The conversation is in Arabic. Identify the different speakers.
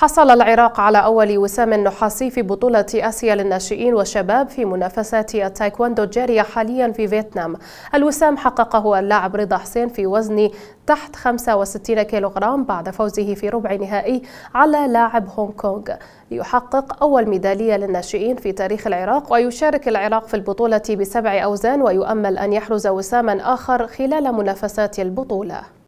Speaker 1: حصل العراق على أول وسام نحاسي في بطولة آسيا للناشئين والشباب في منافسات التايكواندو الجارية حاليا في فيتنام الوسام حققه اللاعب رضا حسين في وزن تحت 65 كيلوغرام بعد فوزه في ربع نهائي على لاعب هونغ كونغ ليحقق أول ميدالية للناشئين في تاريخ العراق ويشارك العراق في البطولة بسبع أوزان ويؤمل أن يحرز وساما آخر خلال منافسات البطولة